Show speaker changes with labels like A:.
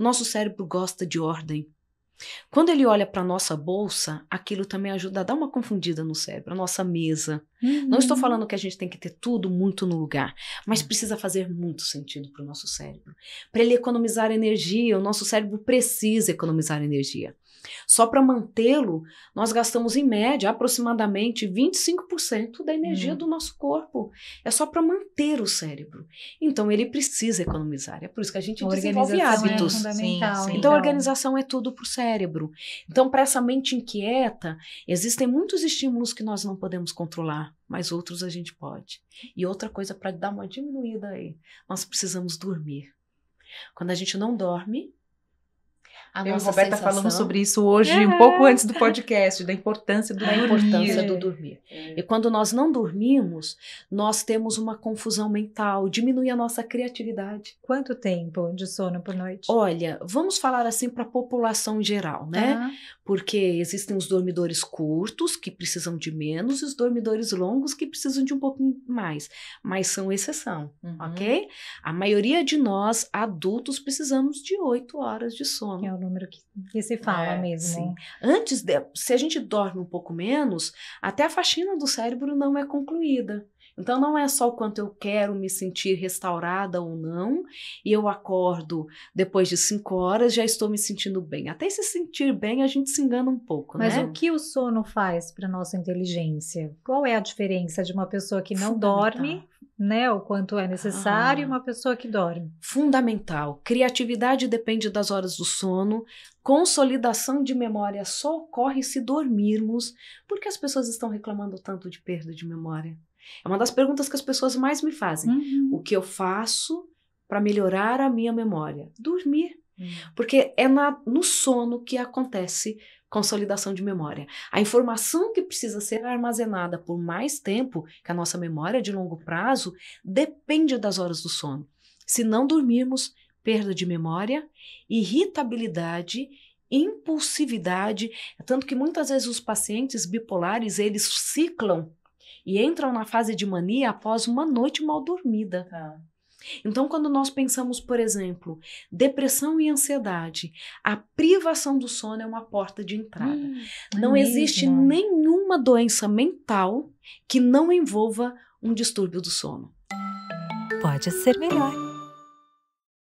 A: O nosso cérebro gosta de ordem. Quando ele olha para nossa bolsa, aquilo também ajuda a dar uma confundida no cérebro, a nossa mesa. Uhum. Não estou uhum. falando que a gente tem que ter tudo muito no lugar, mas é. precisa fazer muito sentido para o nosso cérebro. Para ele economizar energia, o nosso cérebro precisa economizar energia. Só para mantê-lo, nós gastamos em média aproximadamente 25% da energia hum. do nosso corpo. É só para manter o cérebro. Então ele precisa economizar. É por isso que a gente a desenvolve é hábitos. É fundamental, sim, sim. Então, então a organização é tudo para o cérebro. Então para essa mente inquieta, existem muitos estímulos que nós não podemos controlar, mas outros a gente pode. E outra coisa para dar uma diminuída aí, nós precisamos dormir. Quando a gente não dorme, a Eu Roberta sensação... sobre isso hoje, é. um pouco antes do podcast, da importância do da dormir. importância do dormir. É. E quando nós não dormimos, nós temos uma confusão mental, diminui a nossa criatividade. Quanto tempo de sono por noite? Olha, vamos falar assim para a população em geral, né? Uhum. Porque existem os dormidores curtos, que precisam de menos, e os dormidores longos, que precisam de um pouquinho mais. Mas são exceção, uhum. ok? A maioria de nós, adultos, precisamos de oito horas de sono. É número que, que se fala é, mesmo. Sim. Antes, de, se a gente dorme um pouco menos, até a faxina do cérebro não é concluída. Então não é só o quanto eu quero me sentir restaurada ou não, e eu acordo depois de cinco horas, já estou me sentindo bem. Até se sentir bem, a gente se engana um pouco, Mas né? Mas o que o sono faz para nossa inteligência? Qual é a diferença de uma pessoa que não dorme né, o quanto é necessário uma pessoa que dorme. Fundamental. Criatividade depende das horas do sono. Consolidação de memória só ocorre se dormirmos. Por que as pessoas estão reclamando tanto de perda de memória? É uma das perguntas que as pessoas mais me fazem. Uhum. O que eu faço para melhorar a minha memória? Dormir. Hum. Porque é na, no sono que acontece consolidação de memória. A informação que precisa ser armazenada por mais tempo, que a nossa memória é de longo prazo, depende das horas do sono. Se não dormirmos, perda de memória, irritabilidade, impulsividade, é tanto que muitas vezes os pacientes bipolares, eles ciclam e entram na fase de mania após uma noite mal dormida. Ah. Então, quando nós pensamos, por exemplo, depressão e ansiedade, a privação do sono é uma porta de entrada. Hum, é não é existe mesmo. nenhuma doença mental que não envolva um distúrbio do sono. Pode ser melhor